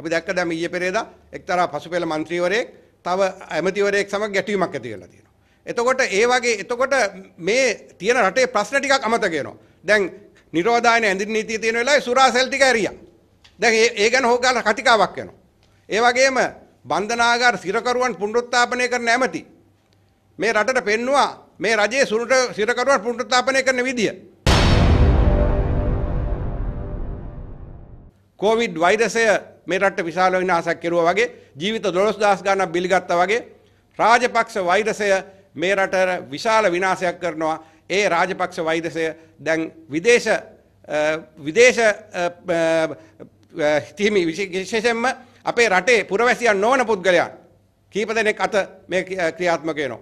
අපි දැක්ක දැන් ඊයේ පෙරේදා එක්තරා පසුපෙළ മന്ത്രിවරයෙක් තව ඇමතිවරයෙක් සමග ගැටීමක් ඇති වෙලා තියෙනවා. එතකොට ඒ වගේ එතකොට මේ තියෙන රටේ ප්‍රශ්න ටිකක් අමතක වෙනවා. දැන් නිරෝධායන ඇඳින් නීතිය තියෙන වෙලාවේ සුරා සෙල් ටික ඇරියා. දැන් ඒ ගැන හොගාල කතිකාවක් වෙනවා. ඒ වගේම බන්ධනාගාර සිරකරුවන් පුනරුත්ථාපනය කරන ඇමති මේ රටට පෙන්නවා මේ රජයේ සුරට සිරකරුවන් පුනරුත්ථාපනය කරන විදිය. කොවිඩ් වෛරසය මේ රට විශාල විනාසයක් කෙරුවා වගේ ජීවිත 12000 ගණන් බිලිගත්තා වගේ රාජපක්ෂ වෛරසය මේ රට විශාල විනාශයක් කරනවා ඒ රාජපක්ෂ වෛරසය දැන් විදේශ විදේශ හිතීමි විශේෂයෙන්ම අපේ රටේ පුරවැසියන් නොවන පුද්ගලයන් කීප දෙනෙක් අත මේ ක්‍රියාත්මක වෙනවා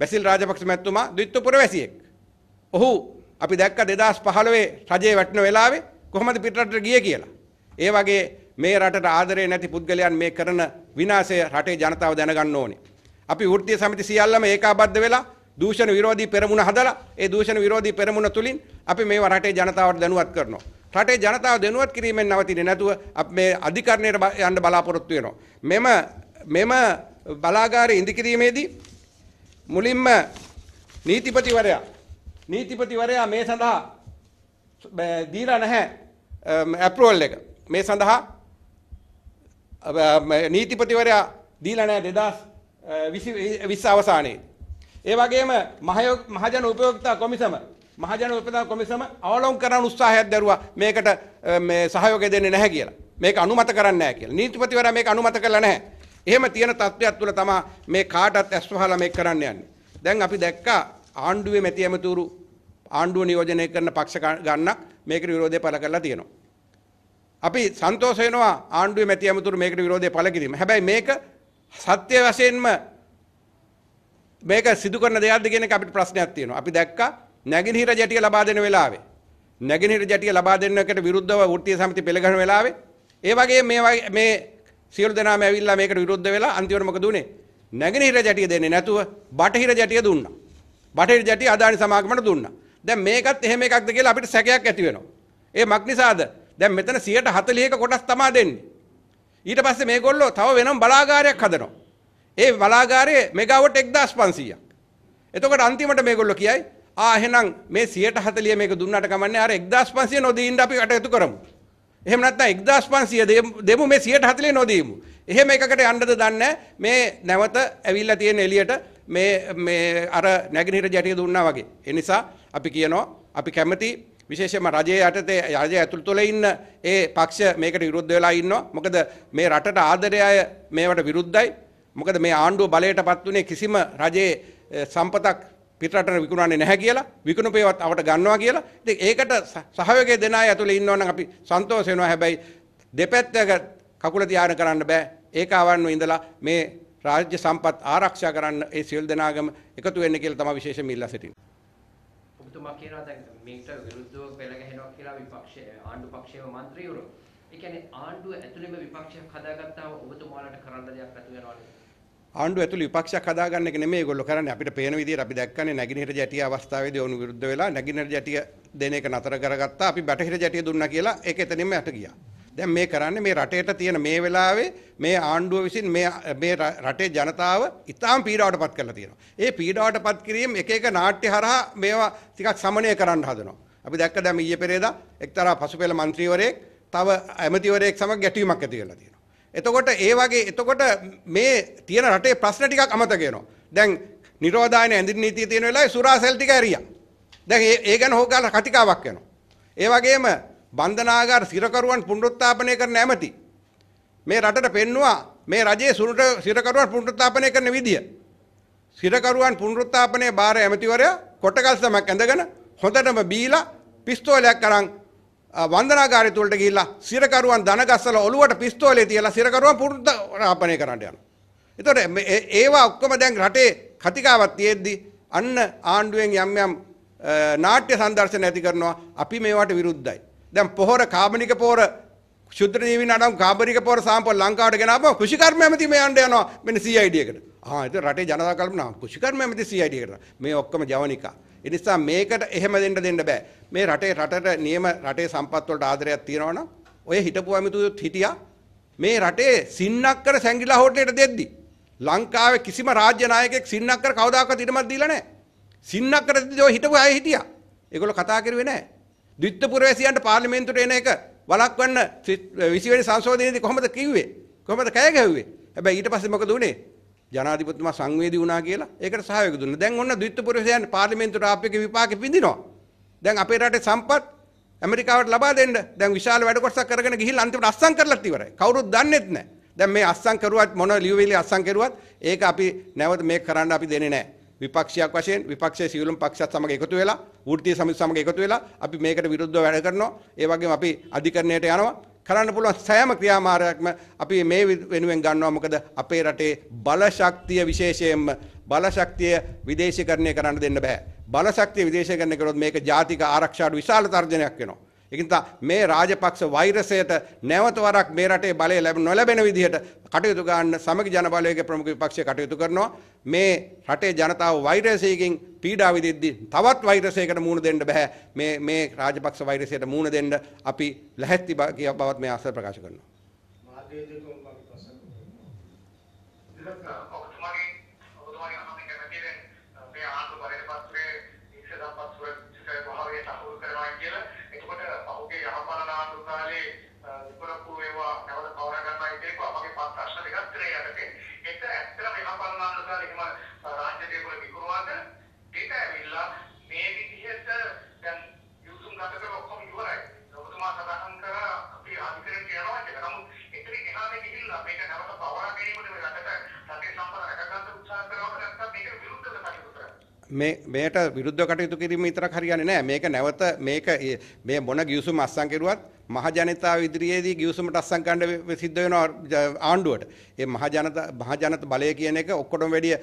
බැසිල් රාජපක්ෂ මැතිතුමා ද්විත්ව පුරවැසියෙක් ඔහු අපි දැක්ක 2015 රජයේ වැටෙන වෙලාවේ කොහොමද පිටරටට ගියේ කියලා ඒ වගේ මේ රටට ආදරේ නැති පුද්ගලයන් මේ කරන විනාශය රටේ ජනතාව දැනගන්න ඕනේ. අපි වෘත්තීය සමිති සියල්ලම ඒකාබද්ධ වෙලා දූෂණ විරෝධී පෙරමුණ හදලා ඒ දූෂණ විරෝධී පෙරමුණ තුලින් අපි මේව රටේ ජනතාවට දැනුවත් කරනවා. රටේ ජනතාව දැනුවත් කිරීමෙන් නවතින්නේ නැතුව අපි මේ අධිකරණයට යන්න බලාපොරොත්තු වෙනවා. මෙම මෙම බලාගාරයේ ඉදිකිරීමේදී මුලින්ම නීතිපතිවරයා නීතිපතිවරයා මේ සඳහා දීලා නැහැ ඇප්‍රෝවල් එක. මේ සඳහා නීතිපතිවරයා දීලා නැහැ 2020 20 අවසානයේ. ඒ වගේම මහජන උපයෝගිතා කොමිසම මහජන උපයෝගිතා කොමිසම අවලෝකන කරන උත්සාහයක් දැරුවා මේකට මේ සහයෝගය දෙන්නේ නැහැ කියලා. මේක අනුමත කරන්නේ නැහැ කියලා. නීතිපතිවරයා මේක අනුමත කළා නැහැ. එහෙම තියෙන තත්ත්වයක් තුළ තමයි මේ කාටත් ඇස් වහලා මේක කරන්න යන්නේ. දැන් අපි දැක්කා ආණ්ඩුවේ මැති ඇමතුරු ආණ්ඩුව නියෝජනය කරන පක්ෂ ගන්නක් මේකට විරෝධය පළ කරලා තියෙනවා. අපි සන්තෝෂ වෙනවා ආණ්ඩුවේ මැති ඇමතුරු මේකට විරෝධය පළ කිරීම. හැබැයි මේක සත්‍ය වශයෙන්ම මේක සිදු කරන දෙයක්ද කියන එක අපිට ප්‍රශ්නයක් තියෙනවා. අපි දැක්කා නැගිනහිර ජැටිය ලබා දෙන වෙලාවේ නැගිනහිර ජැටිය ලබා දෙන්නකට විරුද්ධව වෘත්තීය සමිති පෙළගහන වෙලාවේ ඒ වගේ මේ මේ සියලු දෙනාම ඇවිල්ලා මේකට විරුද්ධ වෙලා අන්තිමට මොකද උනේ? නැගිනහිර ජැටිය දෙන්නේ නැතුව බටහිර ජැටිය දුන්නා. බටහිර ජැටිය අදානි සමාගමට දුන්නා. දැන් මේකත් එහෙම එකක්ද කියලා අපිට සැකයක් ඇති වෙනවා. ඒ මක් නිසාද? දැන් මෙතන 140ක කොටස් තමා දෙන්නේ. ඊට පස්සේ මේගොල්ලෝ තව වෙනම බලාගාරයක් හදනවා. ඒ බලාගාරයේ මෙගාවට් 1500ක්. එතකොට අන්තිමට මේගොල්ලෝ කියයි ආ එහෙනම් මේ 140 මේක දුන්නාට කමන්නේ අර 1500 නොදී ඉන්න අපි කටයුතු කරමු. එහෙම නැත්නම් 1500 දෙමු මේ 140 නොදීමු. එහෙම එකකට යන්නද දන්නේ මේ නැවත ඇවිල්ලා තියෙන එළියට මේ මේ අර නැගිනහිර ජටිය දුන්නා වගේ. ඒ නිසා අපි කියනවා අපි කැමති විශේෂම රජයේ යටතේ රජය ඇතුළු තුළ ඉන්න ඒ පක්ෂ මේකට විරුද්ධ වෙලා ඉන්නවා. මොකද මේ රටට ආදරය අය මේවට විරුද්ධයි. මොකද මේ ආණ්ඩුව බලයට පත් වුණේ කිසිම රජයේ සම්පතක් පිටරටට විකුණන්නේ නැහැ කියලා විකුණුපේවත් අපට ගන්නවා කියලා. ඉතින් ඒකට සහයෝගය දෙන අය ඇතුළේ ඉන්නවා නම් අපි සන්තෝෂ වෙනවා. හැබැයි දෙපැත්තක කකුල තියාගෙන කරන්න බෑ. ඒකාවන්ව ඉඳලා මේ රාජ්‍ය සම්පත් ආරක්ෂා කරන්න ඒ සියලු දෙනාගම එකතු වෙන්න කියලා තමයි විශේෂම ඉල්ලා සිටින්නේ. ඔබතුමා කියනවා දැන් මේකට විරුද්ධව පෙළ ගැහෙනවා කියලා විපක්ෂ ආණ්ඩු පක්ෂයේම മന്ത്രിවරු. ඒ කියන්නේ ආණ්ඩුව ඇතුළේම විපක්ෂයක් හදාගත්තාම ඔබතුමාලට කරන්න දෙයක් නැතු වෙනවනේ. ආණ්ඩුව ඇතුළේ විපක්ෂයක් හදාගන්න එක නෙමෙයි ඒගොල්ලෝ කරන්නේ. අපිට පේන විදිහට අපි දැක්කනේ නැගිනහිර ජැටිය අවස්ථාවේදී ඔවුන් විරුද්ධ වෙලා නැගිනහිර ජැටිය දෙන එක නතර කරගත්තා. අපි බටහිර ජැටිය දුන්නා කියලා ඒක එතනින්ම යට ගියා. දැන් මේ කරන්නේ මේ රටේට තියෙන මේ වෙලාවේ මේ ආණ්ඩුව විසින් මේ මේ රටේ ජනතාව ඉතාම පීඩාවටපත් කරලා තියෙනවා. ඒ පීඩාවටපත් කිරීම එක එක නාට්‍ය හරහා මේවා ටිකක් සමනය කරන්න හදනවා. අපි දැක්ක දැන් ඊයේ පෙරේදා එක්තරා පසුපෙළ මන්ත්‍රීවරයෙක් තව ඇමතිවරයෙක් සමග ගැටීමක් ඇති වෙලා තියෙනවා. එතකොට ඒ වගේ එතකොට මේ තියෙන රටේ ප්‍රශ්න ටිකක් අමතක වෙනවා. දැන් නිරෝධායන ඇඳින් නීතිය තියෙන වෙලාවේ සුරාසෙල් ටික ඇරියා. දැන් ඒ ගැන හොගාලා කතිකාවක් යනවා. ඒ වගේම බන්ධනාගාර සිරකරුවන් පුනරුත්ථාපනය කරන ඇමති මේ රටට පෙන්නවා මේ රජයේ සුරට සිරකරුවන් පුනරුත්ථාපනය කරන විදිය. සිරකරුවන් පුනරුත්ථාපනයේ බාර ඇමතිවරයා කොටකල් සමක් ඇඳගෙන හොඳටම බීලා පිස්තෝලයක් අරන් වන්දනාගාරය තුලට ගිහිල්ලා සිරකරුවන් දනගස්සලා ඔලුවට පිස්තෝලේ තියලා සිරකරුවන් පුනරුත්ථාපනය කරන්න යනවා. එතකොට ඒවා ඔක්කොම දැන් රටේ කතිකාවක් තියෙද්දි අන්න ආණ්ඩුවෙන් යම් යම් නාට්‍ය සංදර්ශන ඇති කරනවා අපි මේවට විරුද්ධයි. දැන් පොහොර කාබනික පොහොර ශුද්‍ර ජීවීන් අඩම් කාබනික පොහොර සාම්පල් ලංකාවට ගෙනාවම කෘෂිකර්ම ඇමති මේ යන්න යනවා මෙන්න CID එකට. ආ ඒක රටේ ජනතා කල්පනා කෘෂිකර්ම ඇමති CID එකට. මේ ඔක්කොම ජවනිකා. ඒ නිසා මේකට එහෙම දෙන්න දෙන්න බෑ. මේ රටේ රටට නියම රටේ සම්පත් වලට ආදරයක් තියෙනවා නම් ඔය හිටපු ඇමතුත් හිටියා මේ රටේ සින්නක්කර සැංගිලා හෝටලයට දෙද්දි ලංකාවේ කිසිම රාජ්‍ය නායකයෙක් සින්නක්කර කවදාකවත් ඉඩමක් දීලා නැහැ. සින්නක්කර දෙද්දි ඔය හිටපු අය හිටියා. ඒගොල්ලෝ කතා කරුවේ නැහැ. ද්විත්ව පුරවැසියන්ට පාර්ලිමේන්තුවට එන එක වළක්වන්න 20 වෙනි සංශෝධනයේදී කොහොමද කිව්වේ? කොහොමද කය ගැහුවේ? හැබැයි ඊට පස්සේ මොකද උනේ? ජනාධිපතිතුමා සංවේදී වුණා කියලා ඒකට සහයෝගය දුන්නා. දැන් ඔන්න ද්විත්ව පුරවැසියන් පාර්ලිමේන්තුවට ආපේක විපාකෙ පිඳිනවා. දැන් අපේ රටේ සම්පත් ඇමරිකාවට ලබා දෙන්න දැන් විශාල වැඩ කොටසක් කරගෙන ගිහිල්ලා අන්තිමට අස්සම් කරලත් ඉවරයි. කවුරුත් දන්නේත් නැහැ. දැන් මේ අස්සම් කරුවත් මොන ලියුවිලි අස්සම් කරුවත් ඒක අපි නැවත මේක කරන්න අපි දෙන්නේ නැහැ. විපක්ෂයක් වශයෙන් විපක්ෂයේ සියලුම පක්ෂات සමග එකතු වෙලා වෘත්තීය සමිති සමග එකතු වෙලා අපි මේකට විරුද්ධව වැඩ කරනවා. ඒ වගේම අපි අධිකරණයට යනවා. කරන්න පුළුවන් සෑම ක්‍රියාමාර්ගයක්ම අපි මේ වෙනුවෙන් ගන්නවා. මොකද අපේ රටේ බලශක්තිය විශේෂයෙන්ම බලශක්තිය විදේශීකරණය කරන්න දෙන්න බෑ. බලශක්තිය විදේශීකරණය කරොත් මේක ජාතික ආරක්ෂාවට විශාල තර්ජනයක් වෙනවා. ඒකින්ද මේ රාජපක්ෂ වෛරසයට නැවත වරක් මේ රටේ බලය නොලැබෙන විදිහට කටයුතු ගන්න සමගි ජන බලවේග ප්‍රමුඛ විපක්ෂය කටයුතු කරනවා මේ රටේ ජනතාව වෛරසයකින් පීඩා විඳිද්දී තවත් වෛරසයකට මුහුණ දෙන්න බෑ මේ මේ රාජපක්ෂ වෛරසයට මුහුණ දෙන්න අපි ලැහැත්ති බවත් මේ ආසර ප්‍රකාශ කරනවා මේ මේට විරුද්ධව කටයුතු කිරීම විතරක් හරියන්නේ නැහැ. මේක නැවත මේක මේ මොන ගිවිසුම අස්සම් කෙරුවත් මහ ජනතාව ඉදිරියේදී ගිවිසුමට අස්සම් ගන්න සිද්ධ වෙනවා ආණ්ඩුවට. ඒ මහ ජනතා මහ ජනත බලය කියන එක ඔක්කොටම වැඩිය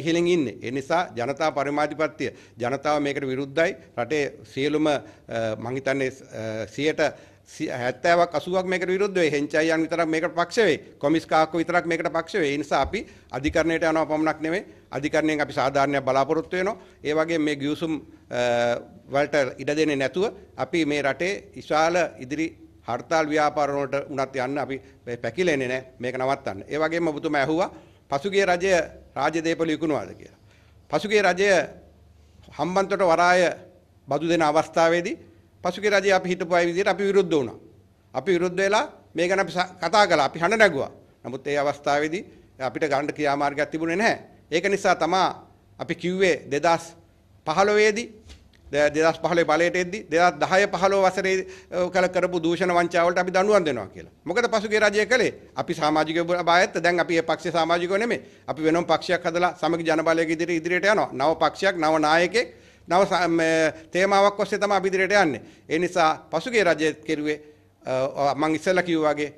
ඉහළින් ඉන්නේ. ඒ නිසා ජනතා පරිමාධිපත්‍ය ජනතාව මේකට විරුද්ධයි. රටේ සියලුම මං හිතන්නේ 100ට 70ක් 80ක් මේකට විරුද්ධ වෙයි. හෙන්චයියන් විතරක් මේකට පක්ෂ වෙයි. කොමිස් කාක්කෝ විතරක් මේකට පක්ෂ වෙයි. ඒ නිසා අපි අධිකරණයට යනවා පමණක් නෙමෙයි අධිකරණයෙන් අපි සාධාරණයක් බලාපොරොත්තු වෙනවා. ඒ වගේ මේ ගිවිසුම් වලට ඉඩ දෙන්නේ නැතුව අපි මේ රටේ විශාල ඉදිරි හර්තාල් ව්‍යාපාර වලට උනත් යන්න අපි පැකිලෙන්නේ නැහැ. මේක නවත්තන්න. ඒ වගේම ඔබතුමා ඇහුවා පසුගිය රජය රාජ්‍ය දේපල විකුණුවාද කියලා. පසුගිය රජය හම්බන්තොට වරාය බදු දෙන අවස්ථාවේදී පසුගිය රජය අපි හිතපු අය විදිහට අපි විරුද්ධ වුණා. අපි විරුද්ධ වෙලා මේ ගැන අපි කතා කළා. අපි හඬ නැගුවා. නමුත් ඒ අවස්ථාවේදී අපිට ගන්න ක්‍රියාමාර්ගයක් තිබුණේ නැහැ. ඒක නිසා තමා අපි කිව්වේ 2015 දී 2015 බලයට එද්දී 2010 15 වසරේ කල කරපු දූෂණ වංචාවලට අපි දඬුවම් දෙනවා කියලා. මොකද පසුගිය රජය කළේ අපි සමාජික බායත්ත දැන් අපි ඒ පක්ෂේ සමාජිකව නෙමෙයි. අපි වෙනම පක්ෂයක් හදලා සමග ජනබලයේ ඉදිරියට ඉදිරියට යනවා. නව පක්ෂයක්, නව නායකයෙක්, නව තේමාවක් ඔස්සේ තමයි අපි ඉදිරියට යන්නේ. ඒ නිසා පසුගිය රජය කෙරුවේ මම ඉස්සෙල්ලා කිව්වා වගේ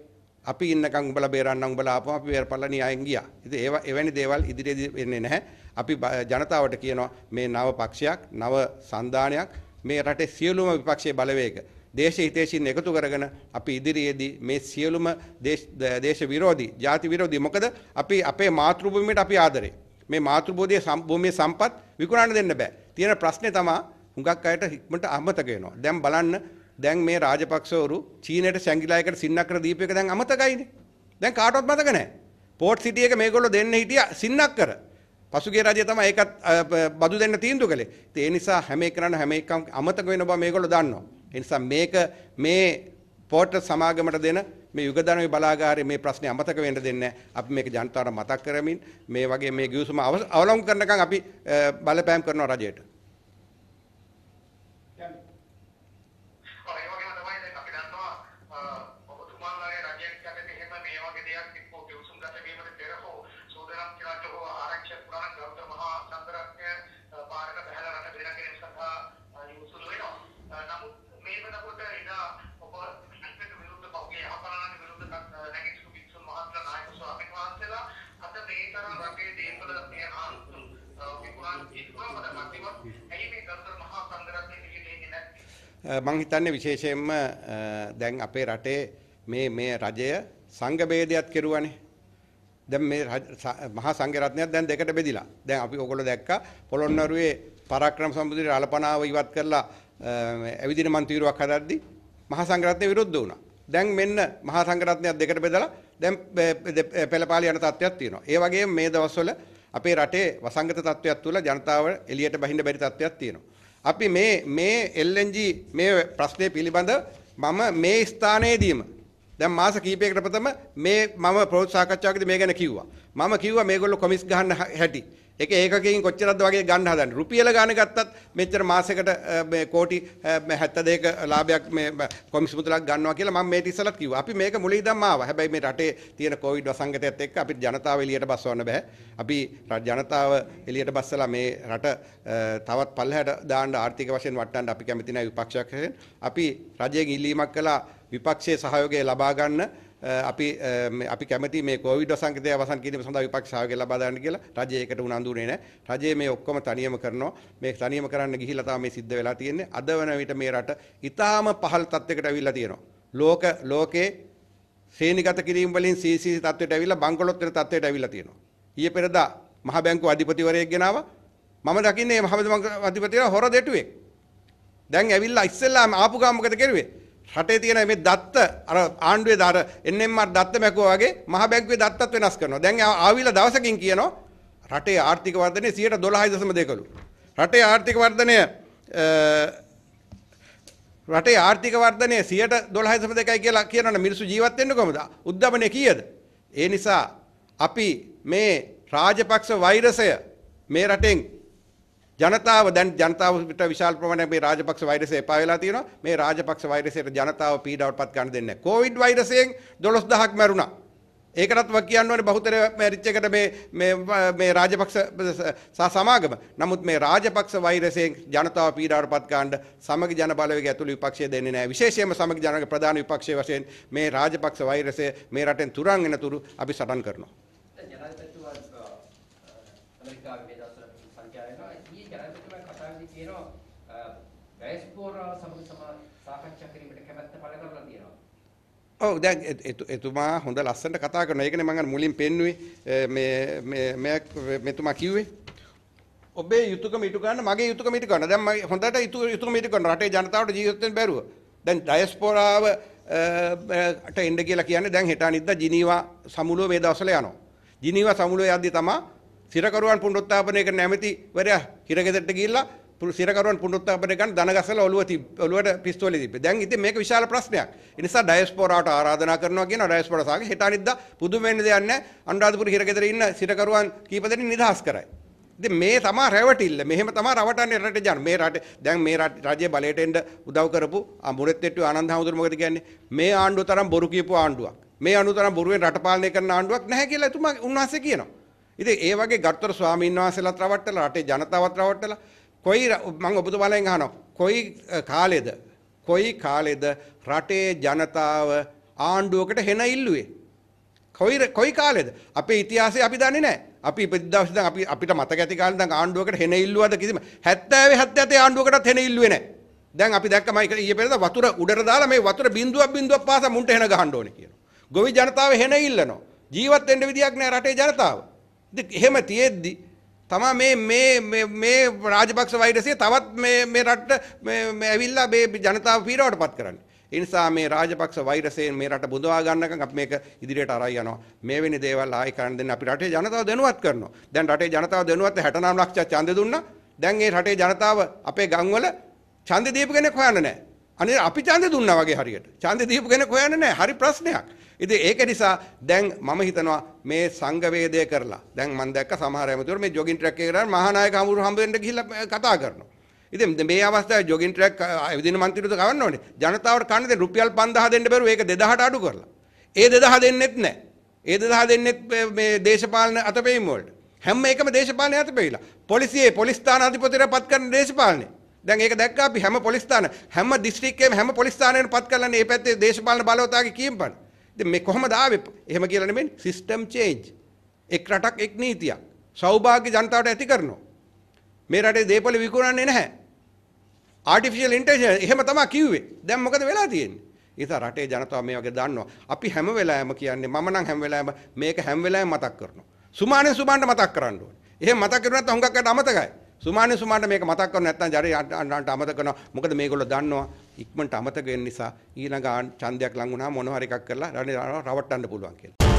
අපි ඉන්නකම් උඹලා බේරන්න උඹලා ආපම අපි බේරපල්ලා න්‍යායෙන් ගියා. ඉතින් ඒව එවැනි දේවල් ඉදිරියේදී වෙන්නේ නැහැ. අපි ජනතාවට කියනවා මේ නව පක්ෂයක්, නව සංධානයක් මේ රටේ සියලුම විපක්ෂයේ බලවේග දේශ හිතේශීන් එකතු කරගෙන අපි ඉදිරියේදී මේ සියලුම දේශ විරෝධී, ಜಾති විරෝධී මොකද අපි අපේ මාතෘභූමියට අපි ආදරේ. මේ මාතෘභූමියේ භූමියේ සම්පත් විකුණන්න දෙන්න බෑ. තියෙන ප්‍රශ්නේ තමයි හුඟක් අයට ඉක්මනට අමතක වෙනවා. දැන් බලන්න දැන් මේ රාජපක්ෂවරු චීනයට සැංගිලායකට සින්නක්කර දීපු එක දැන් අමතකයිනේ. දැන් කාටවත් මතක නැහැ. පෝට් සිටි එක මේගොල්ලෝ දෙන්න හිටියා සින්නක්කර. පසුගිය රජය තමයි ඒකත් බදු දෙන්න තීන්දුව කළේ. ඉතින් ඒ නිසා හැම එකනම හැම එකම අමතක වෙන බව මේගොල්ලෝ දන්නවා. ඒ නිසා මේක මේ පෝට් සමාගමට දෙන මේ යුගධනවි බලාගාරයේ මේ ප්‍රශ්නේ අමතක වෙන්න දෙන්නේ අපි මේක ජනතාවට මතක් කරමින් මේ වගේ මේ ගිවිසුම අවලංගු කරනකම් අපි බලපෑම් කරනවා රජයට මං හිතන්නේ විශේෂයෙන්ම දැන් අපේ රටේ මේ මේ රජය සංඝ ભેදයක් කෙරුවානේ. දැන් මේ මහා සංඝ රත්නයත් දැන් දෙකට බෙදිලා. දැන් අපි ඔයගොල්ලෝ දැක්කා පොළොන්නරුවේ පරාක්‍රම සම්බුදුරේ අලපනාව ඉවත් කරලා ඇවිදින මන්තිරුවක් හදද්දි මහා සංඝ රත්නය විරුද්ධ වුණා. දැන් මෙන්න මහා සංඝ රත්නයත් දෙකට බෙදලා දැන් පෙළපාලි යන තත්ත්වයක් තියෙනවා. ඒ වගේම මේ දවස්වල අපේ රටේ වසංගත තත්ත්වයක් තුළ ජනතාව එළියට බහිඳ බැරි තත්ත්වයක් තියෙනවා. අපි මේ මේ LNG මේ ප්‍රශ්නය පිළිබඳ මම මේ ස්ථානයේදීම දැන් මාස කීපයකට ප්‍රථම මේ මම ප්‍රවෘත්ති සාකච්ඡාවකදී මේ ගැන කිව්වා. මම කිව්වා මේගොල්ලෝ කොමිස් ගහන්න හැටි. ඒක ඒකකින් කොච්චරද වගේ ගන්න හදන්නේ. රුපියල ගාන ගත්තත් මෙච්චර මාසයකට මේ කෝටි 72ක ලාභයක් මේ කොමිස් මුදලක් ගන්නවා කියලා මම මේක ඉස්සලත් කිව්වා. අපි මේක මුලින් ඉඳන්ම ආවා. හැබැයි මේ රටේ තියෙන කොවිඩ් වසංගතයත් එක්ක අපිට ජනතාව එළියට බස්සවන්න බෑ. අපි ජනතාව එළියට බස්සලා මේ රට තවත් පල්ලෙහාට දාන්න ආර්ථික වශයෙන් වටන්න අපි කැමති නැහැ විපක්ෂයක් අපි රජයෙන් ඉල්ලීමක් කළා විපක්ෂයේ සහයෝගය ලබා ගන්න අපි අපි කැමති මේ කොවිඩ් සංකතය අවසන් කිරීම සඳහා විපක්ෂ සහයෝගය ලබා ගන්න කියලා රජය ඒකට උනන්දුුනේ නැහැ. රජය මේ ඔක්කොම තනියම කරනවා. මේ තනියම කරන්න ගිහිලා තමයි මේ සිද්ධ වෙලා තියෙන්නේ. අද වන විට මේ රට ඊටාම පහළ තත්යකට අවිල්ලා තියෙනවා. ලෝක ලෝකේ ශ්‍රේණිගත කිරීම වලින් CCC තත්ත්වයට අවිල්ලා බංකොලොත් වෙන තත්ත්වයට අවිල්ලා තියෙනවා. ඊයේ පෙරදා මහ බැංකුව අධිපතිවරයෙක් ගෙනාවා. මම දකින්නේ මහ බැංකුව අධිපතිවරයා හොර දෙටුවේ. දැන් ඇවිල්ලා ඉස්සෙල්ලාම ආපු ගාමකද කෙරුවේ? රටේ තියෙන මේ දත්ත අර ආණ්ඩුවේ දාර NMR දත්ත මැකුවා වගේ මහ බැංකුවේ දත්තත් වෙනස් කරනවා. දැන් ආවිලා දවසකින් කියනවා රටේ ආර්ථික වර්ධනය 12.2කලු. රටේ ආර්ථික වර්ධනය රටේ ආර්ථික වර්ධනය 12.2යි කියලා කියනවනේ මිනිස්සු ජීවත් වෙන්නේ කොහොමද? උද්දමනය කීයද? ඒ නිසා අපි මේ රාජපක්ෂ වෛරසය මේ රටෙන් ජනතාව දැන් ජනතාවට විශාල ප්‍රමාණයක් මේ රාජපක්ෂ වෛරසය එපා වෙලා තියෙනවා. මේ රාජපක්ෂ වෛරසයට ජනතාව පීඩාවටපත් ගන්න දෙන්නේ නැහැ. කොවිඩ් වෛරසයෙන් 12000ක් මැරුණා. ඒකටත් ව කියන්න ඕනේ බහුතර මැරිච්ච එකට මේ මේ මේ රාජපක්ෂ සමාගම. නමුත් මේ රාජපක්ෂ වෛරසයෙන් ජනතාව පීඩාවටපත් ගන්න සමගි ජන බලවේග ඇතුළු විපක්ෂය දෙන්නේ නැහැ. විශේෂයෙන්ම සමගි ජනගේ ප්‍රධාන විපක්ෂයේ වශයෙන් මේ රාජපක්ෂ වෛරසය මේ රටෙන් තුරන් එනතුරු අපි සටන් කරනවා. ගෝරාව සමග සාකච්ඡා කිරීමට කැමැත්ත පළ කරලා තියෙනවා. ඔව් දැන් එතුමා හොඳ ලස්සනට කතා කරනවා. ඒකනේ මම මුලින් පෙන්නුවේ මේ මේ මෙතුමා කිව්වේ ඔබේ යුතුයකම ඉටු ගන්න මගේ යුතුයකම ඉටු ගන්න. දැන් මම හොඳට යුතුයකම ඉටු ගන්න. රටේ ජනතාවට ජීවත් වෙන්න බැරුව. දැන් ඩයස්පෝරාව ට එන්න කියලා කියන්නේ දැන් හෙට අනිද්දා ජිනීවා සමුළුව මේ දවස්වල යනවා. ජිනීවා සමුළුවේ යද්දි තමයි සිරකරුවන් පුනරුත්ථාපනයකට නැමැතිවරයා හිරගෙදරට ගිහිල්ලා සිරකරුවන් පුනරුත්ථාපනය ගන්න ධන ගසලා ඔළුව ඔළුවට පිස්තෝලෙ තිබ්බේ. දැන් ඉතින් මේක විශාල ප්‍රශ්නයක්. ඒ නිසා ඩයස්පෝරාට ආරාධනා කරනවා කියන ඩයස්පෝරා සාගේ හෙටානිද්දා පුදුම වෙන්න දෙයක් නැහැ. අනුරාධපුර හිරගෙදර ඉන්න සිරකරුවන් කීප දෙනෙක් නිදහස් කරයි. ඉතින් මේ තමා රැවටිල්ල. මෙහෙම තමා රවටන්නේ රට ජන. මේ රට දැන් මේ රජයේ බලයට එන්න උදව් කරපු අමුරෙත් තෙට්ටුව ආනන්ද හමුදුර මොකද කියන්නේ? මේ ආණ්ඩුව තරම් බොරු කියපු ආණ්ඩුවක්. මේ අනුව තරම් බොරුවෙන් රට පාලනය කරන ආණ්ඩුවක් නැහැ කියලා එතුමා උන්වහන්සේ කියනවා. ඉතින් ඒ වගේ ගරුතර ස්වාමීන් වහන්සේලාත් රවට්ටලා රටේ ජනතාවත් රවට්ටලා කොයි මම ඔබතුමාලෙන් අහනවා කොයි කාලෙද කොයි කාලෙද රටේ ජනතාව ආණ්ඩුවකට හෙන ඉල්ලුවේ කොයි කොයි කාලෙද අපේ ඉතිහාසය අපි දන්නේ නැහැ අපි ඉපදිදා ඉඳන් අපි අපිට මතක ඇති කාලේ ඉඳන් ආණ්ඩුවකට හෙන ඉල්ලුවද කිසිම 70 77 ආණ්ඩුවකටත් හෙන ඉල්ලුවේ නැහැ දැන් අපි දැක්කම ඊයේ පෙරේද වතුර උඩට දාලා මේ වතුර බිඳුවක් බිඳුවක් පාසා මුන්ට හෙන ගහන්න ඕනේ කියනවා ගොවි ජනතාව හෙන ඉල්ලනවා ජීවත් වෙන්න විදියක් නැහැ රටේ ජනතාව ඉතින් එහෙම තියෙද්දි තමා මේ මේ මේ රාජපක්ෂ වෛරසය තවත් මේ මේ රටට මේ ඇවිල්ලා මේ ජනතාව පීඩාවට පත් කරන්නේ. ඒ නිසා මේ රාජපක්ෂ වෛරසයෙන් මේ රට බොදවා ගන්නකම් අපි මේක ඉදිරියට අරයි යනවා. මේ වෙනි දේවල් ආයි කරන්න දෙන්න අපි රටේ ජනතාව දැනුවත් කරනවා. දැන් රටේ ජනතාව දැනුවත් 69 ලක්ෂ ඡන්ද දුන්නා. දැන් ඒ රටේ ජනතාව අපේ ගම්වල ඡන්ද දීපු කෙනෙක් හොයන්න නැහැ. අනේ අපි ඡන්ද දුන්නා වගේ හරියට. ඡන්ද දීපු කෙනෙක් හොයන්න නැහැ. හරි ප්‍රශ්නයක්. ඉතින් ඒක නිසා දැන් මම හිතනවා මේ සංඝවේදය කරලා දැන් මම දැක්ක සමහර ඇමතිවරු මේ ජොගින් ට්‍රැක් එක කරලා මහානායක හමුරු හම්බ වෙන්න ගිහිල්ලා කතා කරනවා. ඉතින් මේ අවස්ථාවේ ජොගින් ට්‍රැක් විදින මන්ත්‍රීතුත ගවන්න ඕනේ. ජනතාවට කන්න දෙන්න රුපියල් 5000 දෙන්න බැරුව ඒක 2000ට අඩු කරලා. ඒ 2000 දෙන්නෙත් නැහැ. ඒ 2000 දෙන්නෙත් මේ දේශපාලන අතපෙවීම වලට. හැම එකම දේශපාලන අතපෙවිලා. පොලිසියේ පොලිස් ස්ථානාධිපතිට පත් කරන දේශපාලනේ. දැන් ඒක දැක්කා අපි හැම පොලිස් ස්ථාන හැම දිස්ත්‍රික්කයේම හැම පොලිස් ස්ථානයකට පත් කරලා මේ පැත්තේ දේශපාලන බලවතාවගේ කියම්පණ. ඉතින් මේ කොහමද ආවේ? එහෙම කියලා නෙමෙයි සිස්ටම් චේන්ජ්. එක් රටක් එක් නීතියක්. සෞභාග්‍ය ජනතාවට ඇති කරනවා. මේ රටේ දේපල විකුණන්නේ නැහැ. ආටිෆිෂල් ඉන්ටෙලිජන්ස් එහෙම තමයි කිව්වේ. දැන් මොකද වෙලා තියෙන්නේ? ඒසා රටේ ජනතාව මේ වගේ දන්නවා. අපි හැම වෙලාවෙම කියන්නේ මම නම් හැම වෙලාවෙම මේක හැම වෙලාවෙම මතක් කරනවා. සුමානේ සුමාන්ට මතක් කරන්න ඕනේ. එහෙම මතක් කරුණාත් හුඟක් අයට අමතකයි. සුමානේ සුමානට මේක මතක් කරන නැත්නම් ජරේට අමතක කරනවා. මොකද මේගොල්ලෝ දන්නවා ඉක්මනට අමතක වෙන නිසා ඊළඟ ඡන්දයක් ලඟ වුණාම මොනවා හරි එකක් කරලා රවට්ටන්න පුළුවන් කියලා.